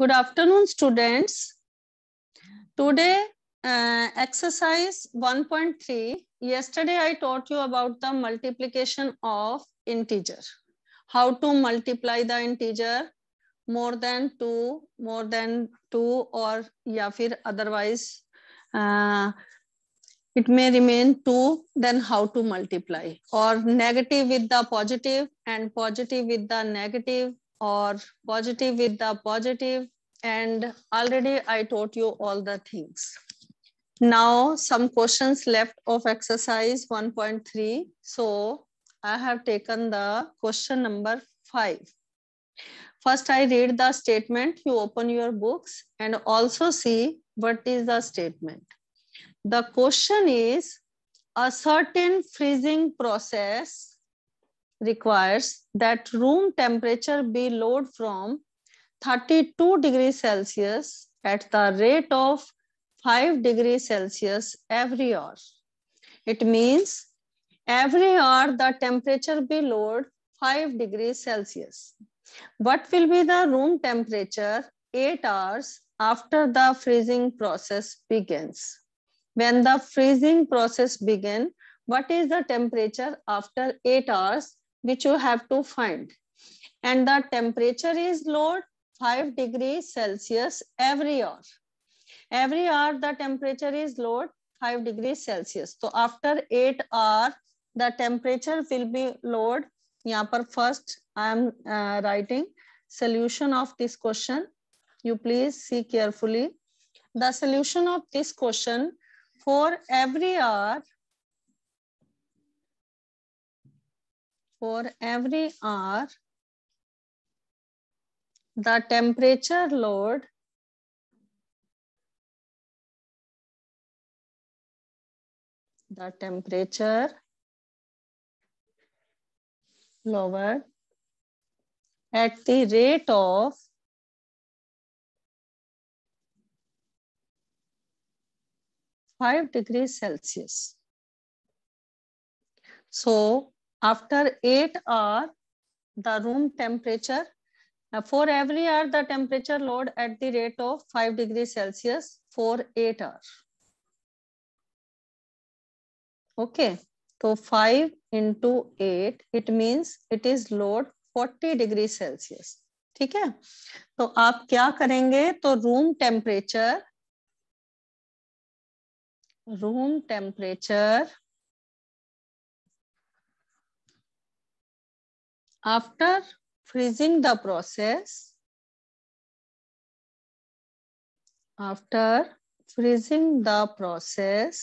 Good afternoon, students. Today, uh, exercise 1.3. Yesterday, I taught you about the multiplication of integer. How to multiply the integer more than 2, more than 2 or yafir fir otherwise uh, it may remain 2, then how to multiply or negative with the positive and positive with the negative or positive with the positive and already I taught you all the things. Now some questions left of exercise 1.3. So I have taken the question number five. First I read the statement, you open your books and also see what is the statement. The question is a certain freezing process requires that room temperature be lowered from 32 degrees Celsius at the rate of 5 degrees Celsius every hour. It means every hour the temperature be lowered 5 degrees Celsius. What will be the room temperature 8 hours after the freezing process begins? When the freezing process begins, what is the temperature after 8 hours which you have to find. And the temperature is low 5 degrees Celsius every hour. Every hour the temperature is low 5 degrees Celsius. So after 8 hour the temperature will be lowered. यहाँ first I am uh, writing solution of this question. You please see carefully. The solution of this question for every hour for every hour, the temperature load the temperature lowered at the rate of five degrees Celsius. So after 8 hour the room temperature uh, for every hour the temperature load at the rate of 5 degree celsius for 8 hour okay so 5 into 8 it means it is load 40 degree celsius ठीक है तो आप क्या करेंगे तो room temperature room temperature after freezing the process after freezing the process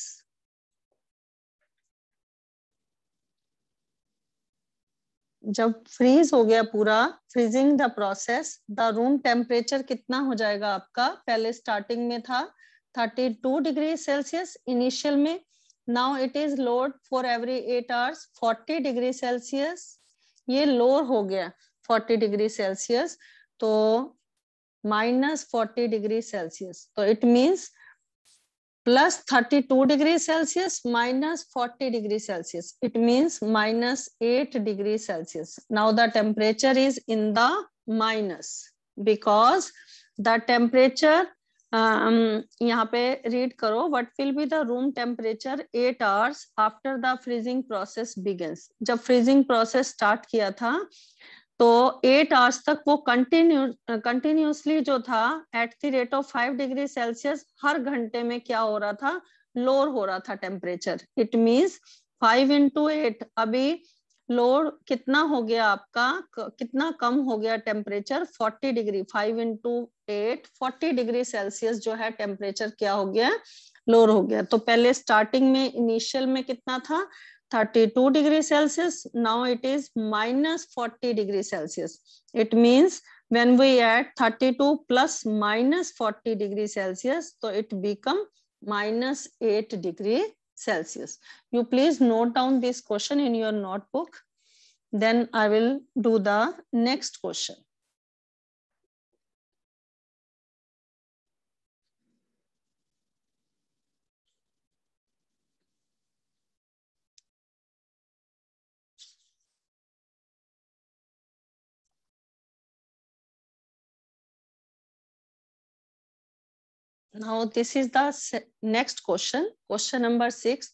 जब freeze हो गया पूरा freezing the process the room temperature कितना हो जाएगा आपका पहले स्टार्टिंग में था 32 डिग्री सेल्सियस इनिशियल में now it is lowered for every eight hours 40 degree Celsius ये लोअर हो गया 40 डिग्री सेल्सियस तो माइनस फोर्टी डिग्री सेल्सियस तो it means plus 32 degree Celsius minus forty degree Celsius it means minus eight degree Celsius now the temperature is in the minus because the temperature यहाँ पे read करो what will be the room temperature eight hours after the freezing process begins जब freezing process start किया था तो eight hours तक वो continue continuously जो था at the rate of five degree Celsius हर घंटे में क्या हो रहा था लोअर हो रहा था temperature it means five into eight अभी लोड कितना हो गया आपका कितना कम हो गया temperature 40 degree 5 into eight forty degree Celsius जो है टेम्परेचर क्या हो गया लोअर हो गया तो पहले स्टार्टिंग में इनिशियल में कितना था 32 degree Celsius now it is minus forty degree Celsius it means we add thirty 32 plus minus forty degree Celsius तो it become minus eight degree Celsius. You please note down this question in your notebook. Then I will do the next question. Now this is the next question, question number six.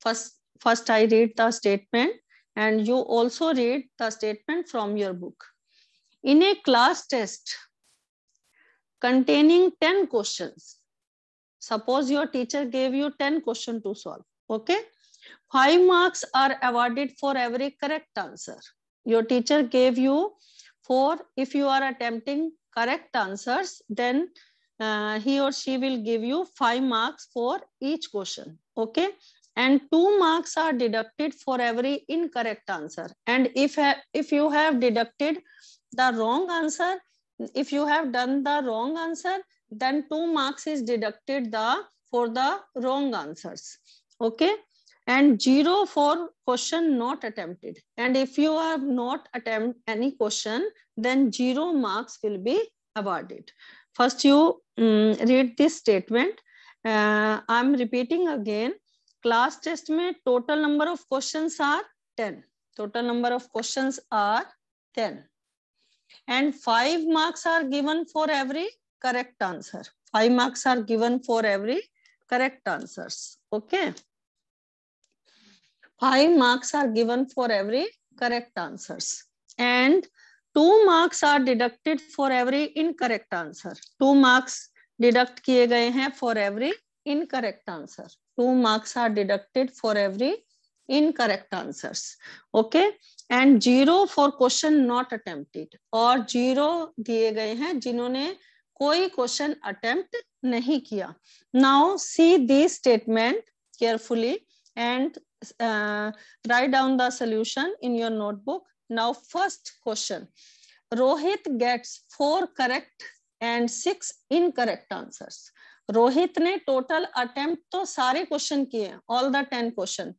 First, first I read the statement and you also read the statement from your book. In a class test containing 10 questions, suppose your teacher gave you 10 questions to solve, okay? Five marks are awarded for every correct answer. Your teacher gave you four. If you are attempting correct answers, then uh, he or she will give you 5 marks for each question. Okay. And 2 marks are deducted for every incorrect answer. And if, if you have deducted the wrong answer, if you have done the wrong answer, then 2 marks is deducted the for the wrong answers. Okay and 0 for question not attempted. And if you have not attempt any question, then 0 marks will be awarded. First, you um, read this statement. Uh, I'm repeating again. Class test mein total number of questions are 10. Total number of questions are 10. And 5 marks are given for every correct answer. 5 marks are given for every correct answers. Okay. 5 marks are given for every correct answers. And two marks are deducted for every incorrect answer two marks deduct किए गए हैं for every incorrect answer two marks are deducted for every incorrect answer okay and zero for question not attempted और zero दिए गए हैं जिन्होंने कोई question attempt नहीं किया now see the statement carefully and write down the solution in your notebook Now, first question. Rohit gets four correct and six incorrect answers. Rohit ने total attempt तो सारे क्वेश्चन किए all the ten question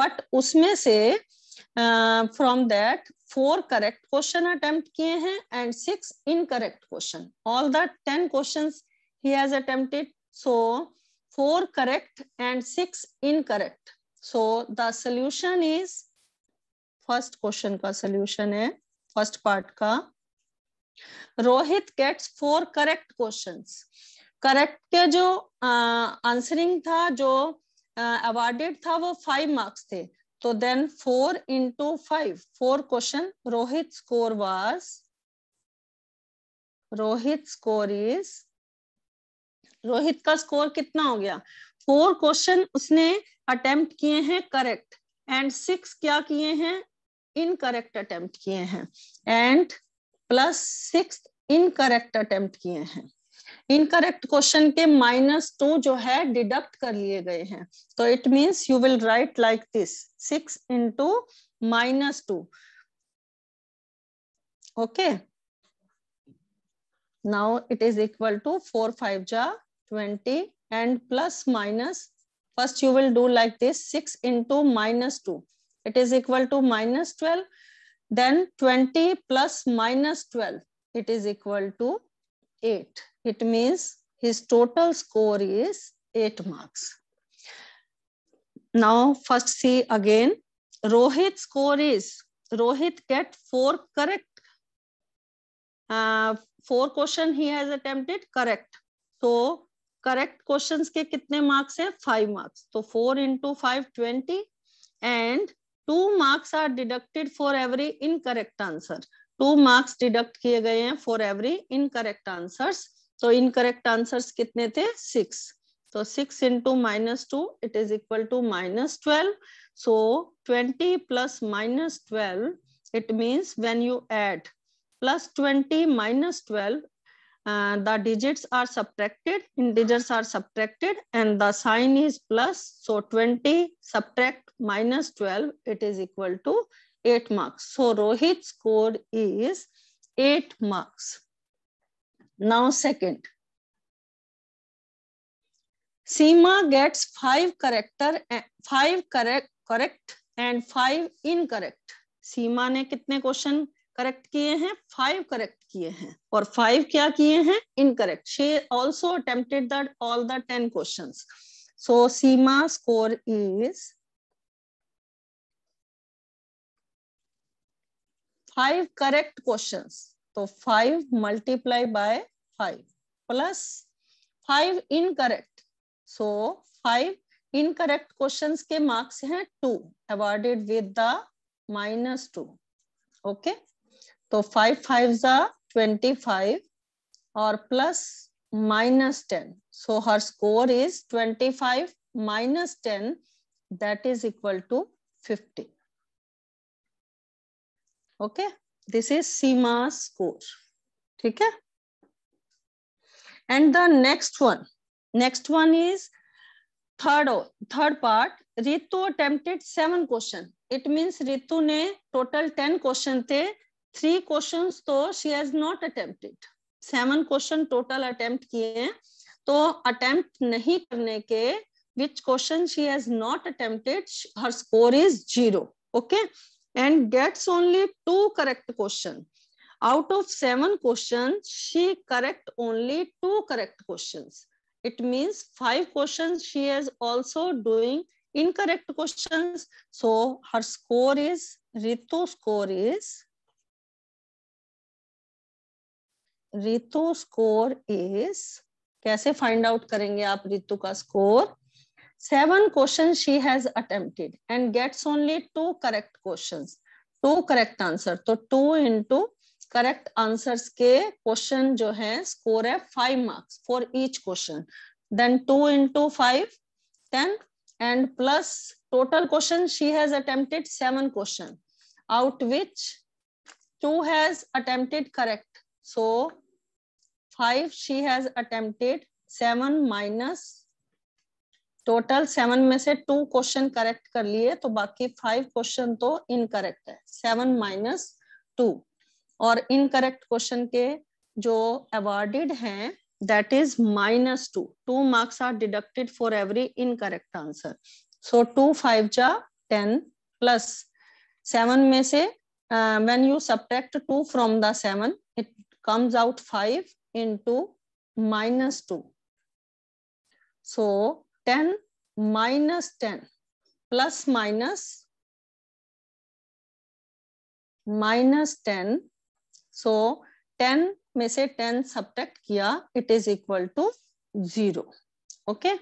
but उसमें से from that four correct question attempt किए हैं and six incorrect question all the ten question he has attempted so four correct and six incorrect so the solution is first question का solution है first part का Rohit gets four correct questions correct के जो answering uh, था जो awarded uh, था वो five marks थे तो then four into five four question Rohit score was Rohit score is Rohit का स्कोर कितना हो गया फोर क्वेश्चन उसने अटेम्प्ट किए हैं करेक्ट एंड सिक्स क्या किए हैं इनकरेक्ट अटेम्प्ट किए हैं and plus six incorrect attempt किए हैं इनकरेक्ट क्वेश्चन के माइनस टू जो है डिडक्ट कर लिए गए हैं तो it means you will write like this six into minus two okay now it is equal to four five जा twenty and plus minus first you will do like this six into minus two it is equal to minus 12 then 20 plus minus 12 it is equal to 8 it means his total score is 8 marks now first see again rohit score is rohit get four correct uh, four question he has attempted correct so correct questions के कितने marks है 5 marks तो 4 into 5 20 and two marks are deducted for every incorrect answer two marks deduct किए गए हैं for every incorrect answer तो incorrect answer कितने थे सिक्स तो six into minus two it is equal to minus twelve so twenty plus minus twelve it means when you add plus twenty minus twelve the digits are subtracted, integers are subtracted, and the sign is plus. So 20 subtract minus 12, it is equal to 8 marks. So rohit score is 8 marks. Now second. Seema gets five character five correct, correct and five incorrect. seema ne kitne question correct किए हैं five correct किए हैं और five क्या किए हैं incorrect she also attempted that all the ten question so Seema score is five correct question तो five multiply by five plus five incorrect so five incorrect questions के मार्क्स हैं two awarded with the minus two okay तो five five जा twenty five और plus minus ten so her score is twenty five minus ten that is equal to fifty okay this is Seema score ठीक है and the next one next one is third third part Ritu attempted seven question it means Ritu ने total ten question थे three question तो she has not attempted seven question total attempt किए हैं तो attempt नहीं करने के which question she has not attempted her score is zero okay and gets only two correct question out of seven question she correct only two correct question it means five question she has also doing incorrect question so her score is Ritu score is Ritu score is कैसे find out करेंगे आप रितु का score seven question she has attempted and gets only two correct question two correct answer तो two into correct answers के question जो है score है five marks for each question then two into five ten and plus total question she has attempted seven question out which two has attempted correct so five she has attempted seven minus total seven में से two question correct कर लिए तो बाकी five question तो incorrect है seven minus two और incorrect question के जो अवॉर्डेड हैं that is minus two two marks are deducted for every incorrect answer so two five जा टेन प्लस सेवन में से when you subtract two from the seven it comes out five into minus 2. So 10 minus 10 plus minus minus 10. So 10 में से 10 subtract किया it is equal to zero okay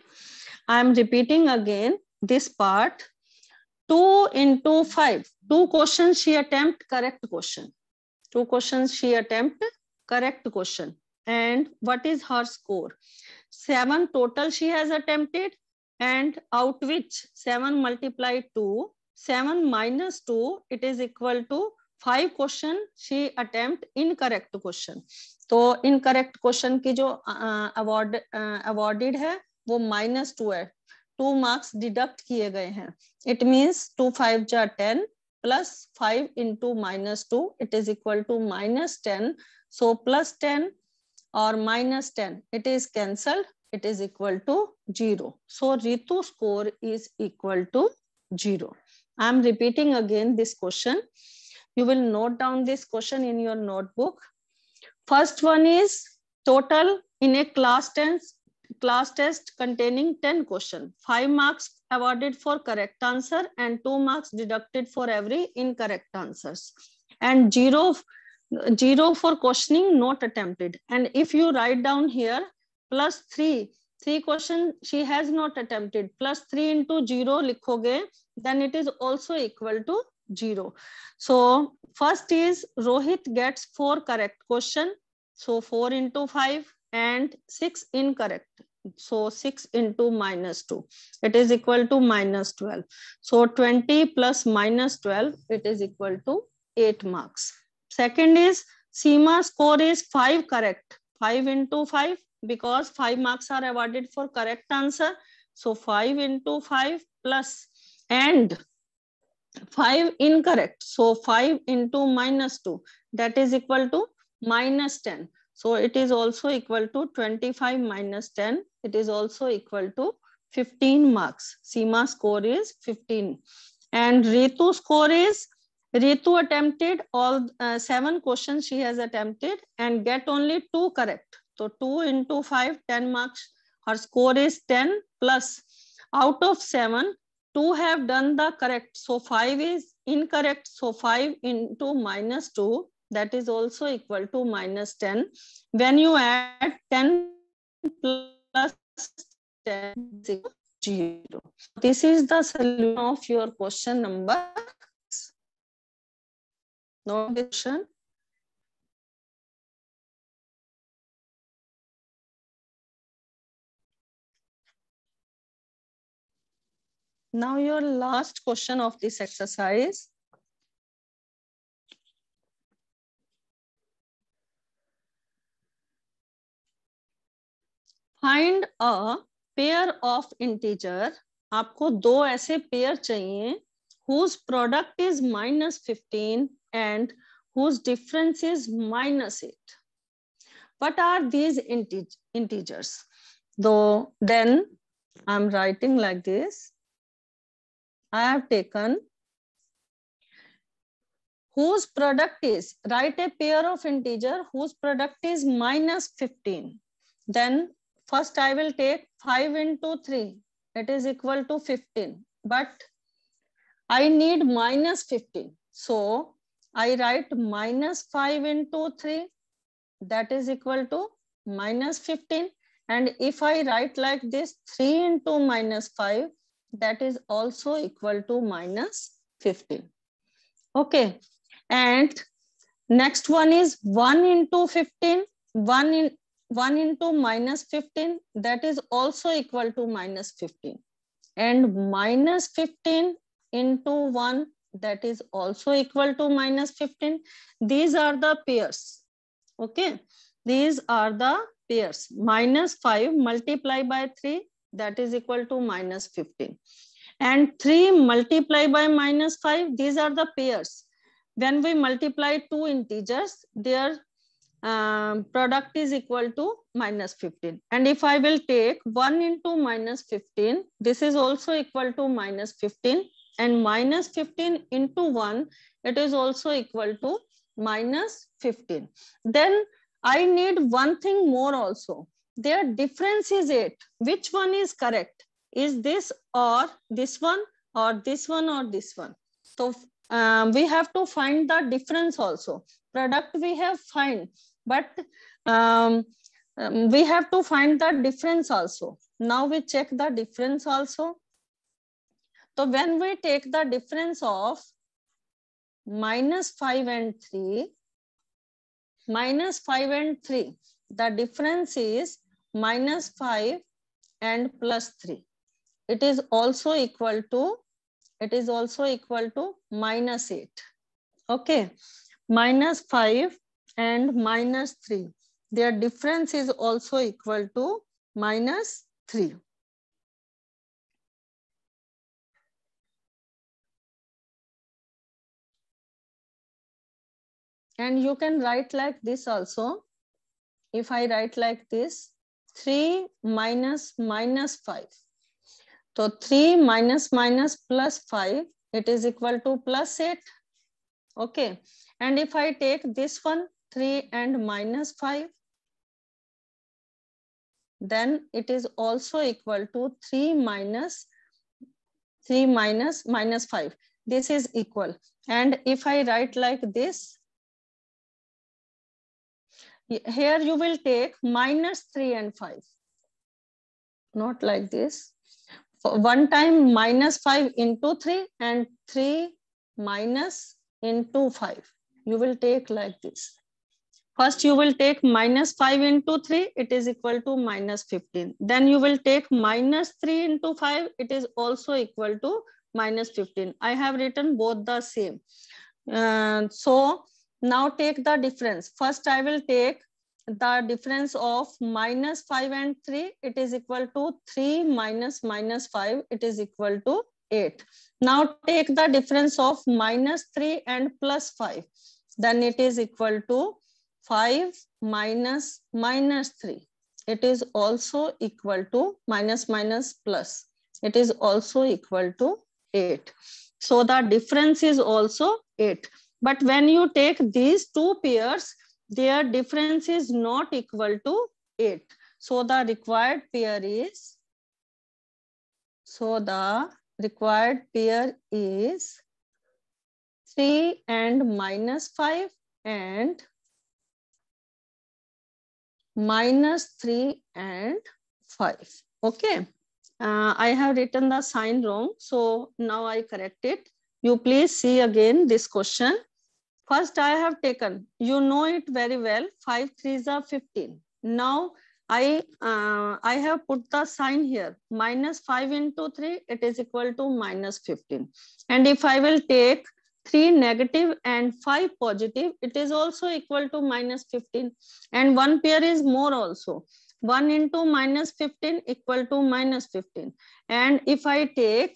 I am repeating again this part two into five two question she attempt correct question two question she attempt correct question and what is her score seven total she has attempted and out which seven multiplied two seven minus two it is equal to five question she attempt incorrect question तो incorrect question की जो award uh, awarded uh, है वो minus two है two marks deduct किए गए हैं it means two five जा ten plus five into minus two it is equal to minus ten so plus ten or minus 10. It is cancelled. It is equal to 0. So Ritu score is equal to 0. I am repeating again this question. You will note down this question in your notebook. First one is total in a class test. class test containing 10 questions. 5 marks awarded for correct answer and 2 marks deducted for every incorrect answers. And 0 0 for questioning not attempted. And if you write down here, plus 3, 3 question she has not attempted, plus 3 into 0 likhoge, then it is also equal to 0. So first is Rohit gets 4 correct question. So 4 into 5 and 6 incorrect. So 6 into minus 2, it is equal to minus 12. So 20 plus minus 12, it is equal to 8 marks. Second is CIMA score is 5 correct. 5 into 5 because 5 marks are awarded for correct answer. So 5 into 5 plus and 5 incorrect. So 5 into minus 2 that is equal to minus 10. So it is also equal to 25 minus 10. It is also equal to 15 marks. Seema score is 15. And Ritu score is Ritu attempted all uh, seven questions she has attempted and get only two correct. So 2 into 5, 10 marks. Her score is 10 plus. Out of 7, 2 have done the correct. So 5 is incorrect. So 5 into minus 2, that is also equal to minus 10. When you add 10 plus 10, 0. This is the solution of your question number No objection? Now your last question of this exercise. Find a pair of integer. आपको दो ऐसे pair चाहिए whose product is minus 15 and whose difference is minus 8. What are these integ integers? Though then I'm writing like this. I have taken whose product is, write a pair of integer whose product is minus 15. Then first I will take 5 into 3, it is equal to 15. But I need minus 15. So I write minus 5 into 3 that is equal to minus 15 and if I write like this 3 into minus 5 that is also equal to minus 15. Okay and next one is 1 into 15 1 in 1 into minus 15 that is also equal to minus 15 and minus 15 into 1 that is also equal to minus 15. These are the pairs. Okay. These are the pairs. Minus 5 multiply by 3 that is equal to minus 15. And 3 multiply by minus 5, these are the pairs. When we multiply two integers, their um, product is equal to minus 15. And if I will take 1 into minus 15, this is also equal to minus 15 and minus 15 into 1, it is also equal to minus 15. Then I need one thing more also. Their difference is 8. Which one is correct? Is this or this one or this one or this one? So um, we have to find the difference also. Product we have find, but um, um, we have to find the difference also. Now we check the difference also. So when we take the difference of minus 5 and 3, minus 5 and 3, the difference is minus 5 and plus 3. It is also equal to, it is also equal to minus 8. Okay, minus 5 and minus 3. Their difference is also equal to minus 3. And you can write like this also. If I write like this, 3 minus minus 5. So 3 minus minus plus 5, it is equal to plus 8. Okay. And if I take this one, 3 and minus 5, then it is also equal to 3 minus 3 minus minus 5. This is equal. And if I write like this, here you will take minus 3 and 5 not like this one time minus 5 into 3 and 3 minus into 5 you will take like this first you will take minus 5 into 3 it is equal to minus 15 then you will take minus 3 into 5 it is also equal to minus 15 i have written both the same uh, so now take the difference. First, I will take the difference of minus 5 and 3. It is equal to 3 minus minus 5. It is equal to 8. Now take the difference of minus 3 and plus 5. Then it is equal to 5 minus minus 3. It is also equal to minus minus plus. It is also equal to 8. So the difference is also 8. But when you take these two pairs, their difference is not equal to 8. So the required pair is, so the required pair is 3 and minus 5 and minus 3 and 5. Okay. Uh, I have written the sign wrong. So now I correct it. You please see again this question. First, I have taken, you know it very well, 5 threes are 15. Now, I, uh, I have put the sign here, minus 5 into 3, it is equal to minus 15. And if I will take 3 negative and 5 positive, it is also equal to minus 15. And one pair is more also. 1 into minus 15 equal to minus 15. And if I take,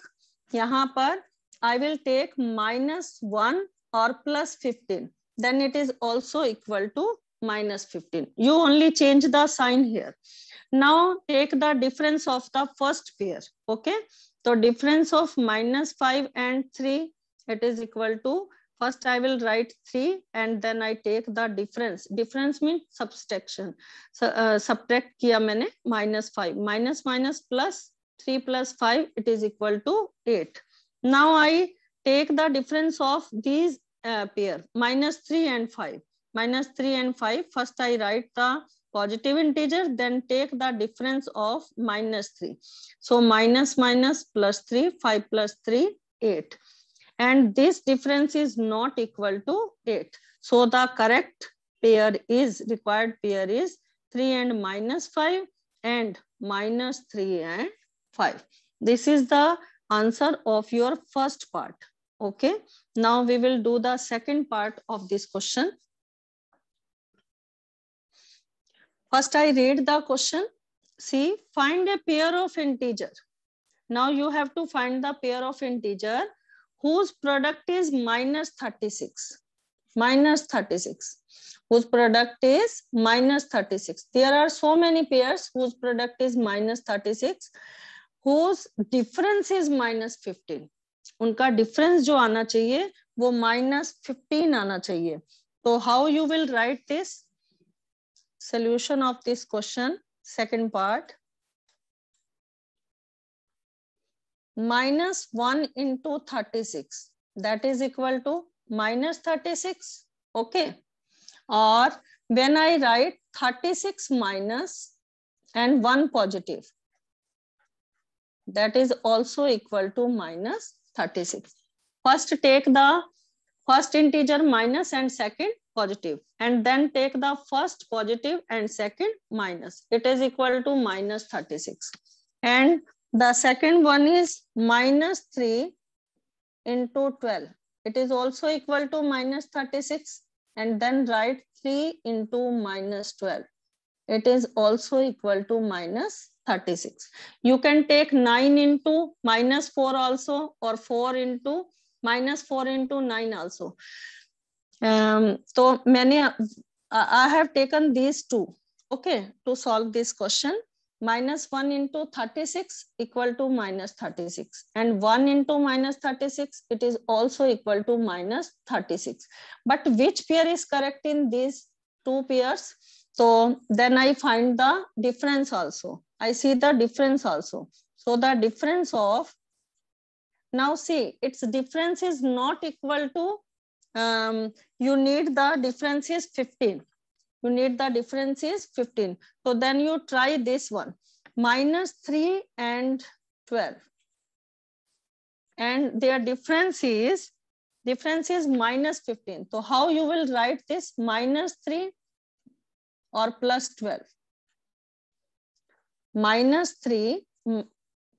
yaha par, I will take minus 1 or plus 15, then it is also equal to minus 15. You only change the sign here. Now take the difference of the first pair. Okay. So difference of minus 5 and 3, it is equal to, first I will write 3 and then I take the difference. Difference means subtraction. So uh, subtract kiya maine minus 5. Minus minus plus 3 plus 5, it is equal to 8. Now I take the difference of these uh, pair minus 3 and 5 minus 3 and 5 first i write the positive integer then take the difference of minus 3 so minus minus plus 3 5 plus 3 8 and this difference is not equal to 8 so the correct pair is required pair is 3 and minus 5 and minus 3 and 5 this is the answer of your first part Okay, now we will do the second part of this question. First, I read the question. See, find a pair of integer. Now you have to find the pair of integer whose product is minus 36. Minus 36. Whose product is minus 36. There are so many pairs whose product is minus 36, whose difference is minus 15. उनका difference जो आना चाहिए वो minus fifteen आना चाहिए तो how you will write this solution of this question second part minus one into thirty six that is equal to minus thirty six okay और when I write thirty six minus and one positive that is also equal to minus 36. First take the first integer minus and second positive and then take the first positive and second minus. It is equal to minus 36. And the second one is minus 3 into 12. It is also equal to minus 36 and then write 3 into minus 12. It is also equal to minus 36. You can take 9 into minus 4 also or 4 into minus 4 into 9 also. Um, so many, uh, I have taken these two, okay, to solve this question. Minus 1 into 36 equal to minus 36 and 1 into minus 36 it is also equal to minus 36 but which pair is correct in these two pairs so then I find the difference also. I see the difference also. So the difference of, now see, its difference is not equal to, um, you need the difference is 15. You need the difference is 15. So then you try this one, minus 3 and 12. And their difference is, difference is minus 15. So how you will write this minus 3 or plus 12? minus 3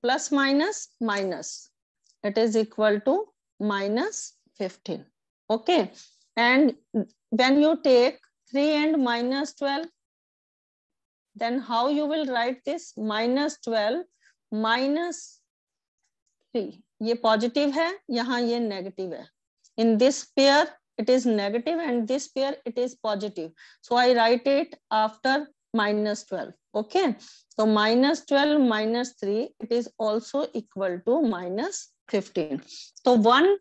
plus minus minus. It is equal to minus 15. Okay. And when you take 3 and minus 12, then how you will write this? Minus 12 minus 3. ये positive है यहाँ ये negative है In this pair is negative and this pair it is positive so i write it after minus 12 Okay, so minus 12 minus 3, it is also equal to minus 15. So one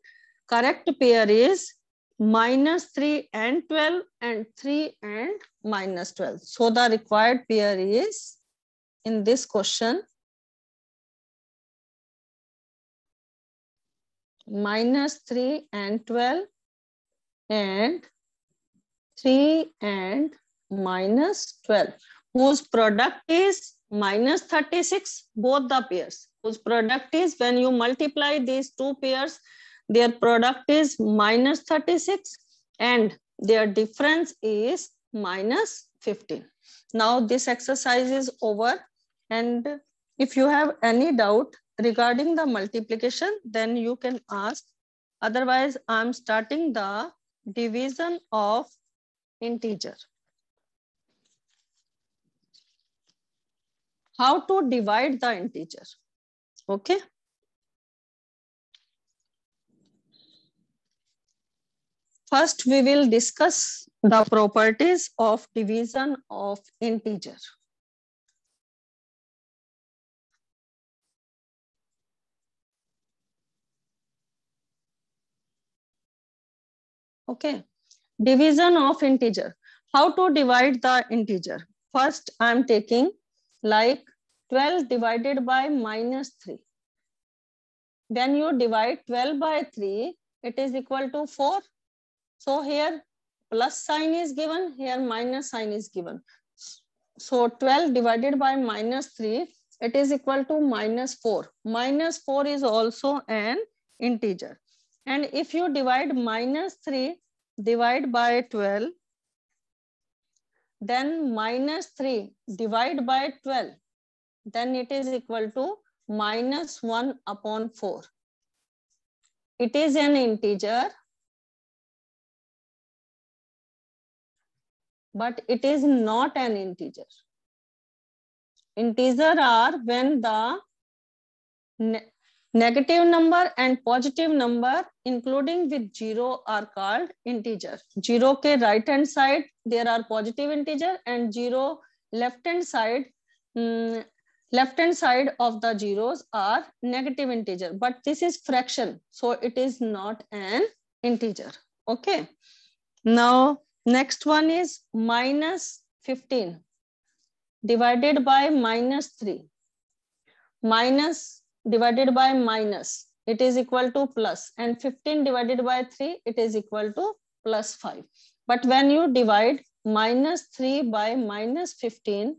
correct pair is minus 3 and 12 and 3 and minus 12. So the required pair is in this question minus 3 and 12 and 3 and minus 12 whose product is minus 36, both the pairs, whose product is when you multiply these two pairs, their product is minus 36 and their difference is minus 15. Now this exercise is over and if you have any doubt regarding the multiplication, then you can ask. Otherwise, I'm starting the division of integer. how to divide the integer. Okay. First, we will discuss the properties of division of integer. Okay, division of integer. How to divide the integer? First, I am taking like 12 divided by minus 3. Then you divide 12 by 3, it is equal to 4. So here plus sign is given, here minus sign is given. So 12 divided by minus 3, it is equal to minus 4. Minus 4 is also an integer. And if you divide minus 3, divide by 12, then minus 3 divided by 12, then it is equal to minus 1 upon 4. It is an integer, but it is not an integer. Integer are when the Negative number and positive number, including with zero, are called integer. Zero के right hand side there are positive integer and zero left hand side um, left hand side of the zeros are negative integer. But this is fraction, so it is not an integer. Okay. Now next one is minus 15 divided by minus 3. Minus divided by minus, it is equal to plus and 15 divided by 3, it is equal to plus 5. But when you divide minus 3 by minus 15,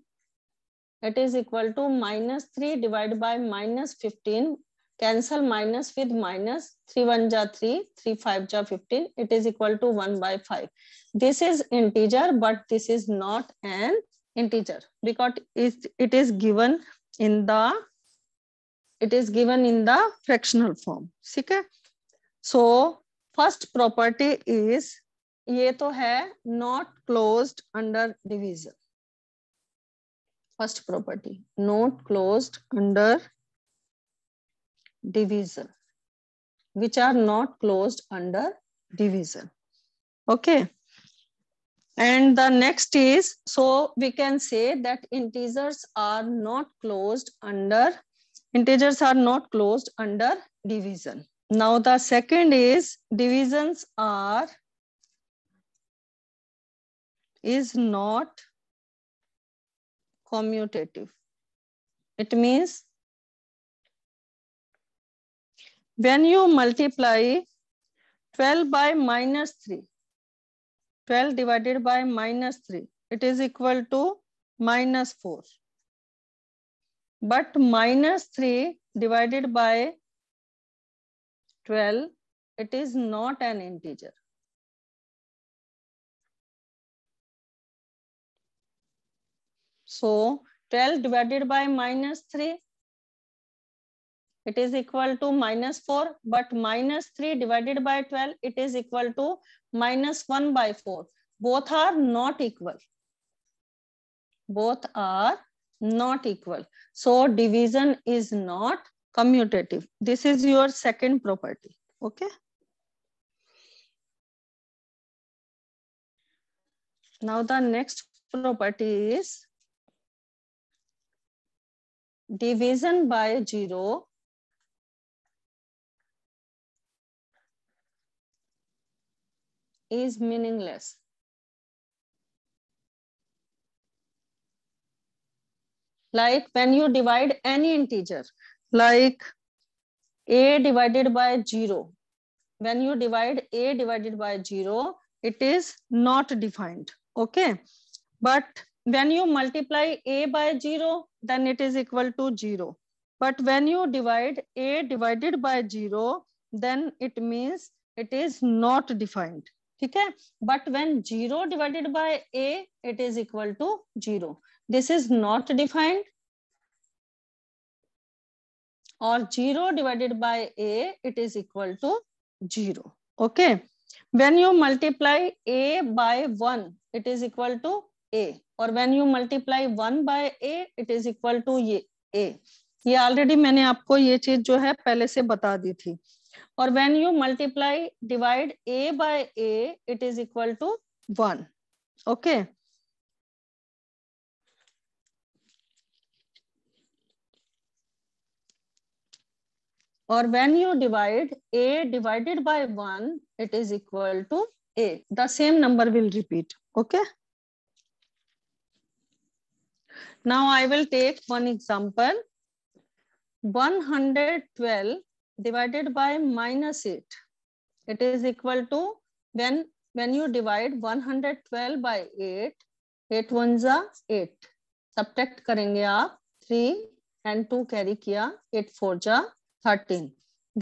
it is equal to minus 3 divided by minus 15, cancel minus with minus 3 1 ja 3, 3 5 ja 15, it is equal to 1 by 5. This is integer, but this is not an integer because it, it is given in the it is given in the fractional form ठीक so first property is ये तो है not closed under division first property not closed under division which are not closed under division okay and the next is so we can say that integers are not closed under integers are not closed under division. Now the second is divisions are is not commutative. It means when you multiply 12 by minus 3, 12 divided by minus 3, it is equal to minus 4. But minus 3 divided by 12, it is not an integer. So 12 divided by minus 3, it is equal to minus 4, but minus 3 divided by 12, it is equal to minus 1 by 4. Both are not equal. Both are not equal. So division is not commutative. This is your second property. Okay. Now the next property is division by zero is meaningless. like when you divide any integer like a divided by 0 when you divide a divided by 0 it is not defined okay but when you multiply a by 0 then it is equal to 0 but when you divide a divided by 0 then it means it is not defined okay but when 0 divided by a it is equal to 0 this is not defined or 0 divided by a it is equal to 0 okay when you multiply a by 1 it is equal to a और when you multiply 1 by a it is equal to ये a ये already मैंने आपको ये चीज जो है पहले से बता दी थी और when you multiply divide a by a it is equal to 1 okay or when you divide a divided by 1 it is equal to a the same number will repeat okay now i will take one example 112 divided by minus 8 it is equal to when when you divide 112 by 8 8 ones are 8 Subtract. करेंगे आप three and two carry किया eight four जा 13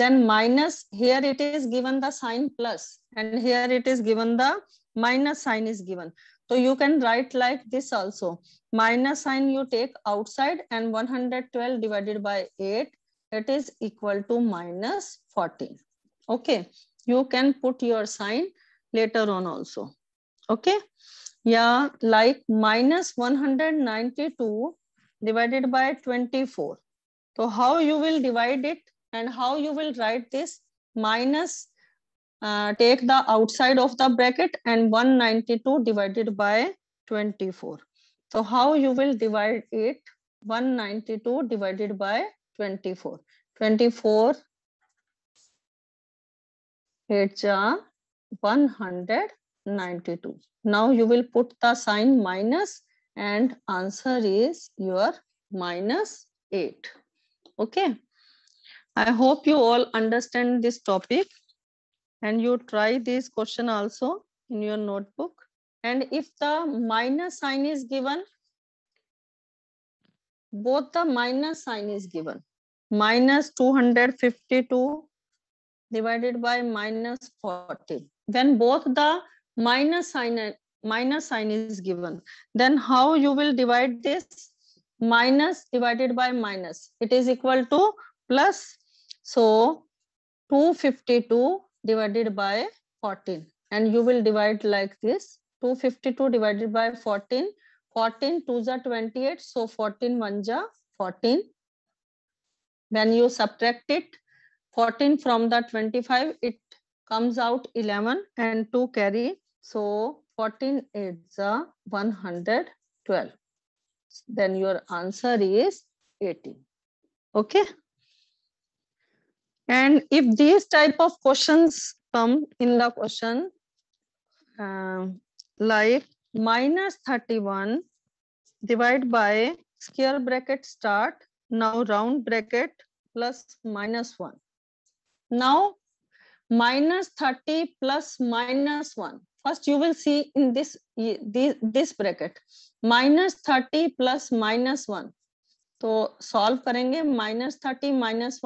then minus here it is given the sign plus and here it is given the minus sign is given so you can write like this also minus sign you take outside and 112 divided by 8 it is equal to minus 14 okay you can put your sign later on also okay yeah like minus 192 divided by 24 so how you will divide it and how you will write this minus uh, take the outside of the bracket and 192 divided by 24. So how you will divide it 192 divided by 24. 24 it's a uh, 192. Now you will put the sign minus and answer is your minus 8 okay i hope you all understand this topic and you try this question also in your notebook and if the minus sign is given both the minus sign is given minus 252 divided by minus 40 Then both the minus sign minus sign is given then how you will divide this minus divided by minus. It is equal to plus. So 252 divided by 14. And you will divide like this. 252 divided by 14. 14 2s are 28. So 14 1s are 14. When you subtract it, 14 from the 25, it comes out 11 and 2 carry. So 14 is uh, 112 then your answer is eighteen, okay and if these type of questions come in the question uh, like minus 31 divide by square bracket start now round bracket plus minus 1 now minus 30 plus minus 1 first you will see in this this, this bracket minus thirty plus minus one. So solve. One तो solve करेंगे minus thirty minus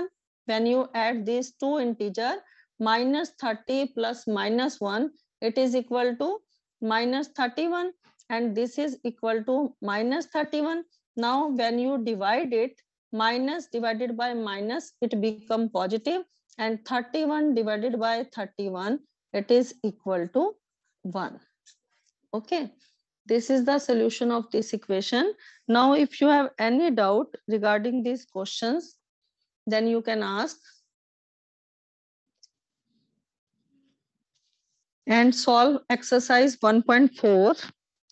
one when you add these two integer minus 30 plus minus 1 it is equal to minus 31 and this is equal to minus 31 now when you divide it minus divided by minus it become positive and 31 divided by 31 it is equal to 1 okay this is the solution of this equation now if you have any doubt regarding these questions then you can ask and solve exercise 1.4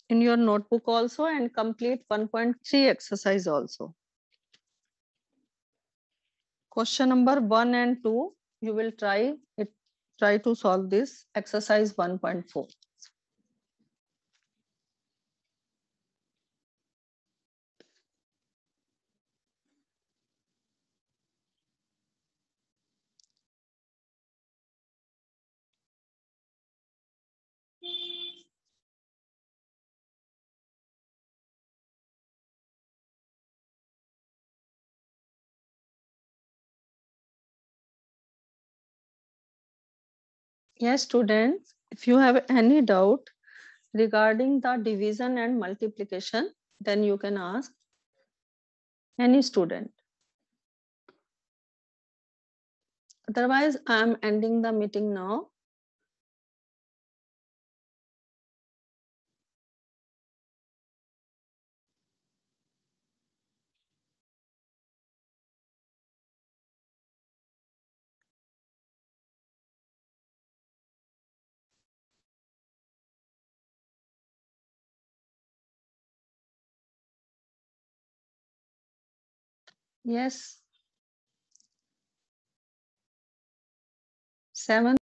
in your notebook also and complete 1.3 exercise also Question number one and two, you will try it, try to solve this exercise 1.4. Yes, students, if you have any doubt regarding the division and multiplication, then you can ask any student. Otherwise, I am ending the meeting now. Yes. Seven.